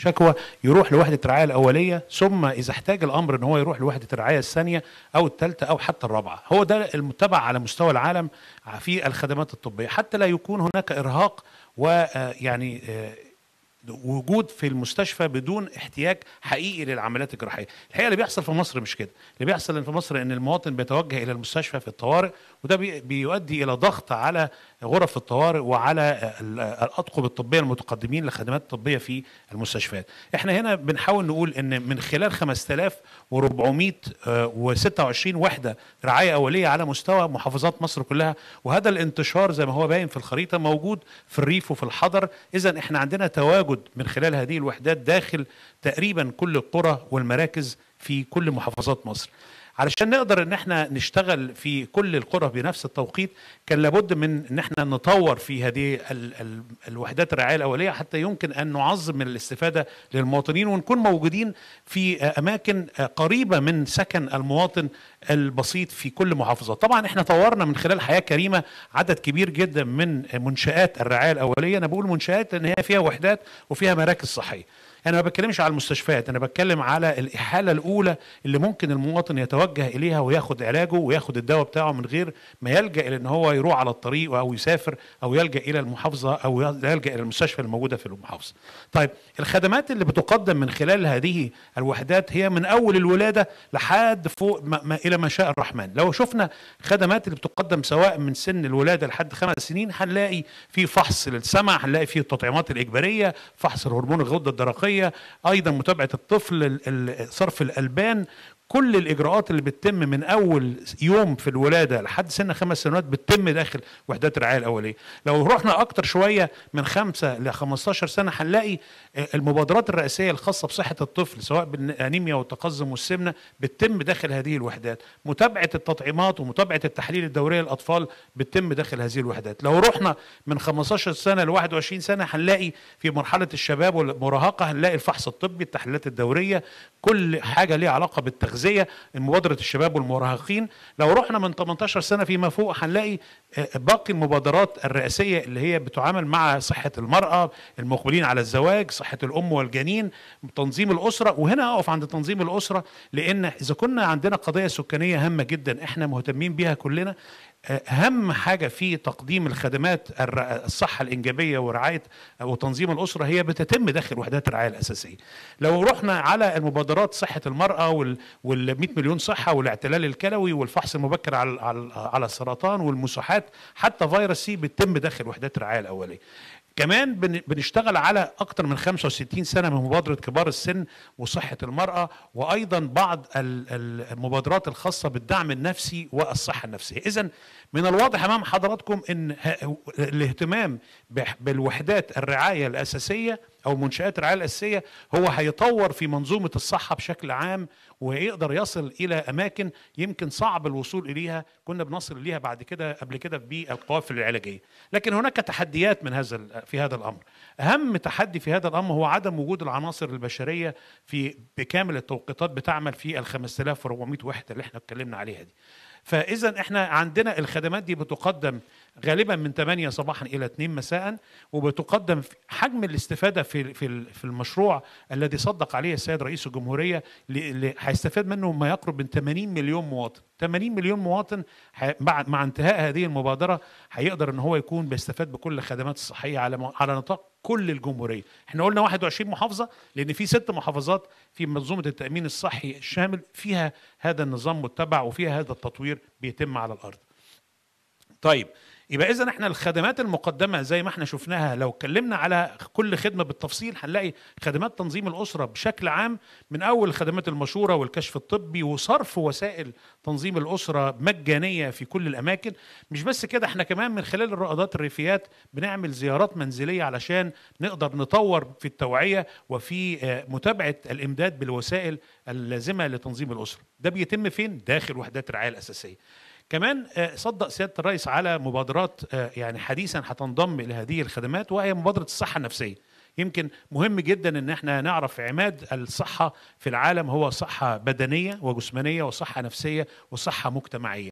شكوى يروح لوحده الرعايه الاوليه ثم اذا احتاج الامر ان هو يروح لوحده الرعايه الثانيه او الثالثه او حتى الرابعه هو ده المتبع على مستوى العالم في الخدمات الطبيه حتى لا يكون هناك ارهاق ويعني آه، آه، وجود في المستشفى بدون احتياج حقيقي للعمليات الجراحيه الحقيقه اللي بيحصل في مصر مش كده اللي بيحصل في مصر ان المواطن بيتوجه الى المستشفى في الطوارئ وده بيؤدي الى ضغط على غرف الطوارئ وعلى الاطقم الطبيه المتقدمين لخدمات الطبيه في المستشفيات احنا هنا بنحاول نقول ان من خلال 5426 آه، وحده رعايه اوليه على مستوى محافظات مصر كلها وهذا الانتشار زي ما هو باين في الخريطه موجود في الريف وفي الحضر اذا احنا عندنا تواجد التواجد من خلال هذه الوحدات داخل تقريبا كل القرى والمراكز في كل محافظات مصر علشان نقدر ان احنا نشتغل في كل القرى بنفس التوقيت كان لابد من ان احنا نطور في هذه ال ال الوحدات الرعايه الاوليه حتى يمكن ان نعظم من الاستفاده للمواطنين ونكون موجودين في اماكن قريبه من سكن المواطن البسيط في كل محافظه طبعا احنا طورنا من خلال حياه كريمه عدد كبير جدا من منشات الرعايه الاوليه انا بقول منشات لان هي فيها وحدات وفيها مراكز صحيه انا ما بتكلمش على المستشفيات انا بتكلم على الاحاله الاولى اللي ممكن المواطن يتواجد يتوجه اليها وياخد علاجه وياخد الدواء بتاعه من غير ما يلجا الى ان هو يروح على الطريق او يسافر او يلجا الى المحافظه او يلجا الى المستشفى الموجوده في المحافظه. طيب الخدمات اللي بتقدم من خلال هذه الوحدات هي من اول الولاده لحد فوق ما ما الى ما شاء الرحمن. لو شفنا خدمات اللي بتقدم سواء من سن الولاده لحد خمس سنين هنلاقي في فحص للسمع، هنلاقي في التطعيمات الاجباريه، فحص الهرمون الغده الدرقيه، ايضا متابعه الطفل صرف الالبان كل الاجراءات اللي بتتم من اول يوم في الولاده لحد سن خمس سنوات بتتم داخل وحدات الرعايه الاوليه لو رحنا اكتر شويه من خمسة ل 15 سنه هنلاقي المبادرات الرئيسيه الخاصه بصحه الطفل سواء بالانيميا والتقزم والسمنه بتتم داخل هذه الوحدات متابعه التطعيمات ومتابعه التحاليل الدوريه للاطفال بتتم داخل هذه الوحدات لو رحنا من 15 سنه ل 21 سنه هنلاقي في مرحله الشباب والمراهقه هنلاقي الفحص الطبي التحليلات الدوريه كل حاجه ليها علاقه بالتغذيه مبادره الشباب والمراهقين لو رحنا من 18 سنه فيما فوق هنلاقي باقي المبادرات الرئاسيه اللي هي بتعامل مع صحه المراه، المقبلين على الزواج، صحه الام والجنين، تنظيم الاسره وهنا اقف عند تنظيم الاسره لان اذا كنا عندنا قضيه سكانيه هامه جدا احنا مهتمين بيها كلنا اهم حاجه في تقديم الخدمات الصحه الانجابيه ورعايه وتنظيم الاسره هي بتتم داخل وحدات الرعايه الاساسيه. لو رحنا على المبادرات صحه المراه وال 100 مليون صحه والاعتلال الكلوي والفحص المبكر على على السرطان والمساحات ساعات حتى فيروس سي بيتم داخل وحدات الرعايه الاوليه كمان بنشتغل على اكثر من 65 سنه من مبادره كبار السن وصحه المراه وايضا بعض المبادرات الخاصه بالدعم النفسي والصحه النفسيه اذا من الواضح امام حضراتكم ان الاهتمام بالوحدات الرعايه الاساسيه او منشات الرعايه الاساسيه هو هيطور في منظومه الصحه بشكل عام ويقدر يصل الى اماكن يمكن صعب الوصول اليها كنا بنصل اليها بعد كده قبل كده بالقوافل العلاجيه لكن هناك تحديات من هذا في هذا الامر اهم تحدي في هذا الامر هو عدم وجود العناصر البشريه في بكامل التوقيتات بتعمل في ال 5400 وحده اللي احنا اتكلمنا عليها دي فاذا احنا عندنا الخدمات دي بتقدم غالبا من 8 صباحا الى 2 مساء وبتقدم حجم الاستفاده في في في المشروع الذي صدق عليه السيد رئيس الجمهوريه هيستفاد منه ما يقرب من 80 مليون مواطن 80 مليون مواطن مع انتهاء هذه المبادره هيقدر ان هو يكون بيستفاد بكل الخدمات الصحيه على على نطاق كل الجمهوريه احنا قلنا 21 محافظه لان في ست محافظات في منظومه التامين الصحي الشامل فيها هذا النظام متبع وفيها هذا التطوير بيتم على الارض طيب يبقى اذا احنا الخدمات المقدمه زي ما احنا شفناها لو اتكلمنا على كل خدمه بالتفصيل هنلاقي خدمات تنظيم الاسره بشكل عام من اول خدمات المشوره والكشف الطبي وصرف وسائل تنظيم الاسره مجانيه في كل الاماكن مش بس كده احنا كمان من خلال الرؤادات الريفيات بنعمل زيارات منزليه علشان نقدر نطور في التوعيه وفي آه، متابعه الامداد بالوسائل اللازمه لتنظيم الاسره ده بيتم فين داخل وحدات الرعايه الاساسيه كمان آه، صدق سياده الرئيس على مبادرات آه، يعني حديثا هتنضم لهذه الخدمات وهي مبادره الصحه النفسيه يمكن مهم جدا ان احنا نعرف عماد الصحه في العالم هو صحه بدنيه وجسمانيه وصحه نفسيه وصحه مجتمعيه